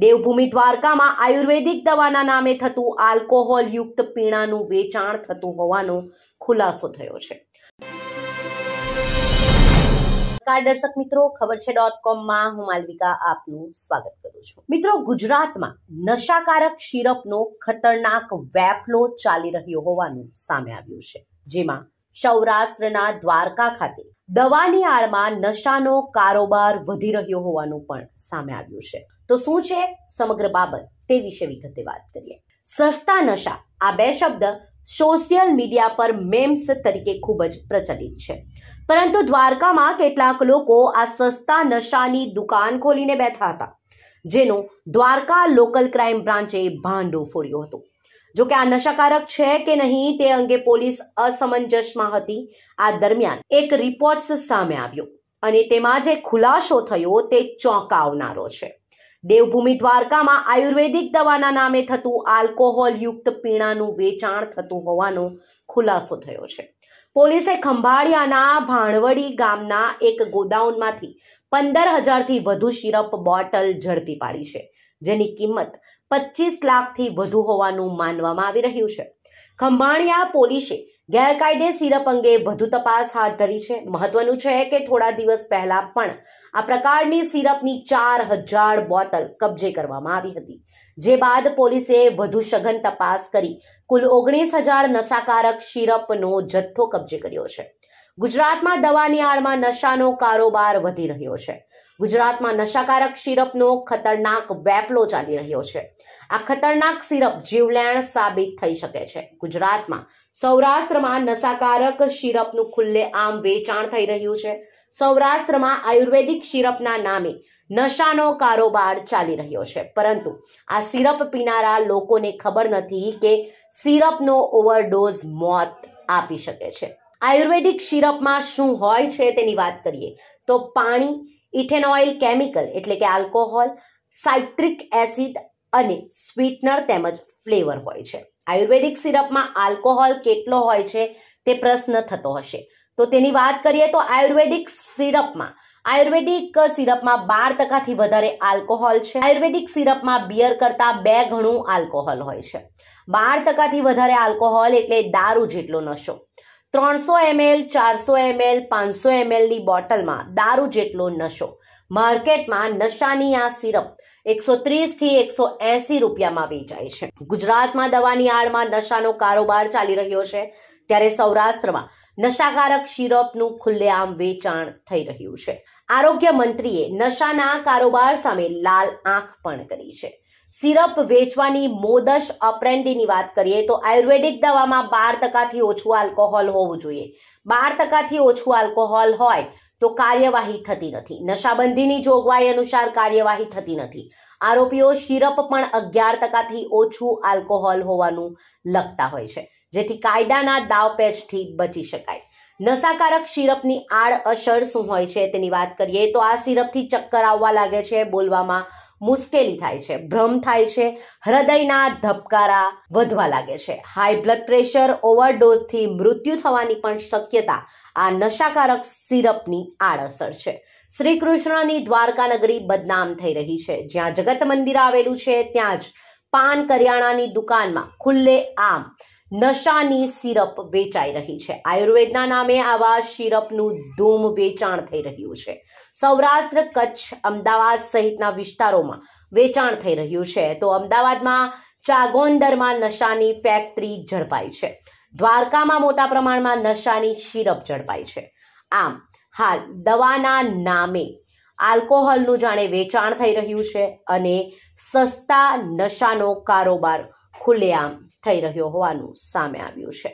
દેવભૂમિ દ્વારકામાં આયુર્વેદિક દવાના નામે થતું આલ્કોહોલયુક્ત પીણાનું વેચાણ થતું હોવાનો ખુલાસો થયો છે દર્શક મિત્રો ખબર છે ડોટ કોમમાં હું માલવિકા આપનું સ્વાગત કરું છું મિત્રો ગુજરાતમાં નશાકારક સિરપનો ખતરનાક વેફલો ચાલી રહ્યો હોવાનું સામે આવ્યું છે જેમાં સૌરાષ્ટ્રના દ્વારકા ખાતે દવાની આડમાં નશાનો કારોબાર વધી રહ્યો હોવાનું પણ સામે આવ્યું છે તો શું છે સમગ્ર બાબત તે વિશે વિગતે વાત કરીએ સસ્તા નશા આ બે શબ્દ સોશિયલ મીડિયા પર મેમ્સ તરીકે ખૂબ જ પ્રચલિત છે પરંતુ દ્વારકામાં કેટલાક લોકો આ સસ્તા નશાની દુકાન ખોલીને બેઠા હતા જેનું દ્વારકા લોકલ ક્રાઇમ બ્રાન્ચે ભાંડો ફોડ્યો હતું જો કે આ નશાકારક છે કે નહીં તે અંગે પોલીસ અસમંજસમાં હતી આ દરમિયાન એક રિપોર્ટ્સ સામે આવ્યો અને તેમાં જે ખુલાસો થયો તે ચોંકાવનારો છે દેવભૂમિ દ્વારકામાં આયુર્વેદિક દવાના નામે થતું આલ્કોહોલયુક્ત પીણાનું વેચાણ થતું હોવાનો ખુલાસો થયો છે પોલીસે ખંભાળિયાના ભાણવડી ગામના એક ગોડાઉનમાંથી પંદર હજારથી વધુ સિરપ બોટલ ઝડપી પાડી છે જેની કિંમત પચીસ લાખથી વધુ હોવાનું માનવામાં આવી રહ્યું છે ખંભાળિયા પોલીસે ગેરકાયદે સિરપ અંગે વધુ તપાસ હાથ ધરી છે મહત્વનું છે કે થોડા દિવસ પહેલા પણ આ પ્રકારની સિરપની ચાર હજાર બોટલ કબજે કરવામાં આવી હતી જે બાદ પોલીસે વધુ સઘન તપાસ કરી કુલ ઓગણીસ હજાર નશાકારક સિરપનો જથ્થો કબજે કર્યો છે ગુજરાતમાં દવાની આડમાં નશાનો કારોબાર વધી રહ્યો છે ગુજરાતમાં નશાકારક સિરપનો ખતરનાક વેપલો ચાલી રહ્યો છે આ ખતરનાક સિરપ જીવલેણ સાબિત થઈ શકે છે ગુજરાતમાં સૌરાષ્ટ્રમાં નશાકારક સિરપનું ખુલ્લે આમ વેચાણ થઈ રહ્યું છે સૌરાષ્ટ્રમાં આયુર્વેદિક સિરપના નામે નશાનો કારોબાર ચાલી રહ્યો છે પરંતુ આ સિરપ પીનારા લોકોને ખબર નથી કે સિરપનો ઓવરડોઝ મોત આપી શકે છે આયુર્વેદિક સિરપમાં શું હોય છે તેની વાત કરીએ તો પાણી ઇથેનોઇલ કેમિકલ એટલે કે આલ્કોહોલ સાઇટ્રિક એસિડ અને સ્વીટનર તેમજ ફ્લેવર હોય છે આયુર્વેદિક સિરપમાં આલ્કોહોલ કેટલો હોય છે તે પ્રશ્ન થતો હશે તો તેની વાત કરીએ તો આયુર્વેદિક સિરપમાં આયુર્વેદિક સિરપમાં બાર ટકાથી વધારે આલ્કોહોલ છે આયુર્વેદિક સિરપમાં બિયર કરતાં બે ગણું આલ્કોહોલ હોય છે બાર ટકાથી વધારે આલ્કોહોલ એટલે દારૂ જેટલો નશો ત્રણસો એમએલ ચારસો એમએલ પાંચસો એમએલની બોટલમાં દારૂ જેટલો નશો માર્કેટમાં નશાની આ સિરપ એકસો ત્રીસથી એકસો એસી રૂપિયામાં વેચાય છે ગુજરાતમાં દવાની આડમાં નશાનો કારોબાર ચાલી રહ્યો છે ત્યારે સૌરાષ્ટ્રમાં નશાકારક સિરપનું ખુલ્લેઆમ વેચાણ થઈ રહ્યું છે આરોગ્ય મંત્રીએ નશાના કારોબાર સામે લાલ આંખ પણ કરી છે સિરપ વેચવાની મોદશ અપ્રેન્ડીની વાત કરીએ તો આયુર્વેદિક દવામાં બાર ટકાથી ઓછું આલ્કોહોલ હોવું જોઈએ બાર ટકાથી ઓછું આલ્કોહોલ હોય તો કાર્યવાહી થતી નથી નશાબંધીની જોગવાઈ અનુસાર કાર્યવાહી થતી નથી આરોપીઓ સિરપ પણ અગિયાર ટકાથી ઓછું આલ્કોહોલ હોવાનું લખતા હોય છે જેથી કાયદાના દાવપેચથી બચી શકાય નશાકારક સિરપની આડ અસર શું હોય છે તેની વાત કરીએ તો આ સિરપથી ચક્કર આવવા લાગે છે બોલવામાં મુશ્કેલી થાય છે ભ્રમ થાય છે હૃદયના ધબકારા વધવા લાગે છે હાઈ બ્લડ પ્રેશર ઓવરડોઝથી મૃત્યુ થવાની પણ શક્યતા આ નશાકારક સિરપની આડઅસર છે શ્રી કૃષ્ણની દ્વારકા નગરી બદનામ થઈ રહી છે જ્યાં જગત મંદિર આવેલું છે ત્યાં જ પાન કરિયાણાની દુકાનમાં ખુલ્લે આમ નશાની સિરપ વેચાઈ રહી છે આયુર્વેદના નામે આવા સિરપનું ધૂમ વેચાણ થઈ રહ્યું છે સૌરાષ્ટ્ર કચ્છ અમદાવાદ સહિતના વિસ્તારોમાં વેચાણ થઈ રહ્યું છે તો અમદાવાદમાં ચાગોંદરમાં નશાની ફેક્ટરી ઝડપાઈ છે દ્વારકામાં મોટા પ્રમાણમાં નશાની સિરપ ઝડપાઈ છે આમ હાલ દવાના નામે આલ્કોહોલનું જાણે વેચાણ થઈ રહ્યું છે અને સસ્તા નશાનો કારોબાર ખુલ્લેઆમ થઈ રહ્યો હોવાનું સામે આવ્યું છે